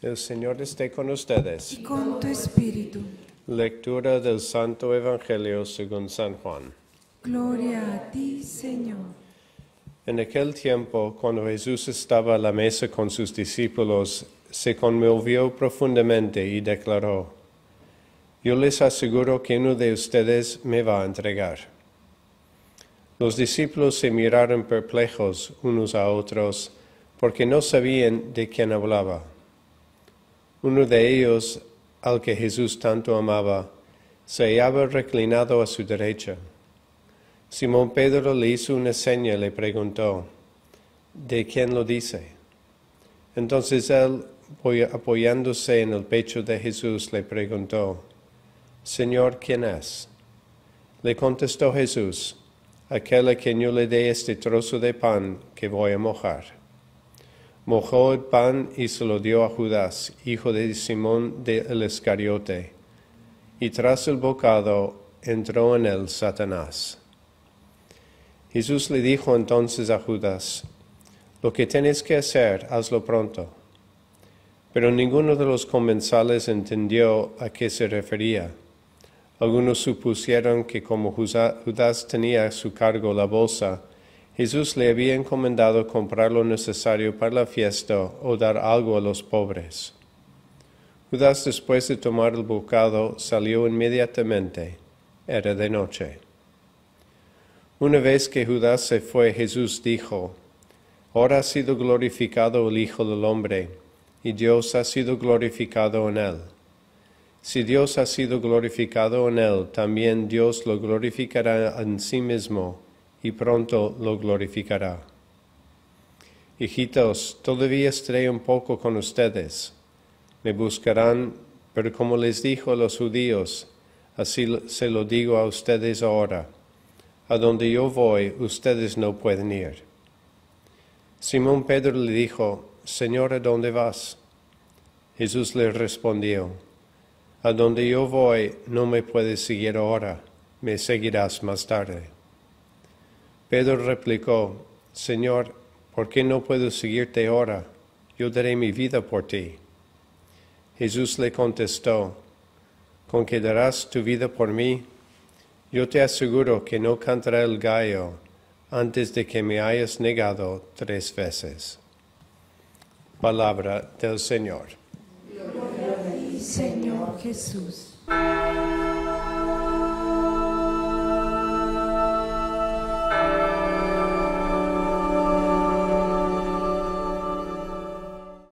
El Señor esté con ustedes. Y con tu espíritu. Lectura del Santo Evangelio según San Juan. Gloria a ti, Señor. En aquel tiempo, cuando Jesús estaba a la mesa con sus discípulos, se conmovió profundamente y declaró, Yo les aseguro que uno de ustedes me va a entregar. Los discípulos se miraron perplejos unos a otros porque no sabían de quién hablaba. Uno de ellos, al que Jesús tanto amaba, se hallaba reclinado a su derecha. Simón Pedro le hizo una seña y le preguntó, ¿de quién lo dice? Entonces él, apoyándose en el pecho de Jesús, le preguntó, Señor, ¿quién es? Le contestó Jesús, aquel a quien yo le dé este trozo de pan que voy a mojar mojó el pan y se lo dio a Judas, hijo de Simón del escariote. Y tras el bocado entró en él Satanás. Jesús le dijo entonces a Judas, Lo que tienes que hacer, hazlo pronto. Pero ninguno de los comensales entendió a qué se refería. Algunos supusieron que como Judas tenía a su cargo la bolsa, Jesús le había encomendado comprar lo necesario para la fiesta o dar algo a los pobres. Judas después de tomar el bocado salió inmediatamente. Era de noche. Una vez que Judas se fue, Jesús dijo, Ahora ha sido glorificado el Hijo del Hombre, y Dios ha sido glorificado en él. Si Dios ha sido glorificado en él, también Dios lo glorificará en sí mismo y pronto lo glorificará. Hijitos, todavía estaré un poco con ustedes. Me buscarán, pero como les dijo a los judíos, así se lo digo a ustedes ahora. A donde yo voy, ustedes no pueden ir. Simón Pedro le dijo, Señor, ¿a dónde vas? Jesús le respondió, A donde yo voy, no me puedes seguir ahora, me seguirás más tarde. Pedro replicó, Señor, ¿por qué no puedo seguirte ahora? Yo daré mi vida por ti. Jesús le contestó, ¿con qué darás tu vida por mí? Yo te aseguro que no cantará el gallo antes de que me hayas negado tres veces. Palabra del Señor. Gloria a ti, Señor Jesús.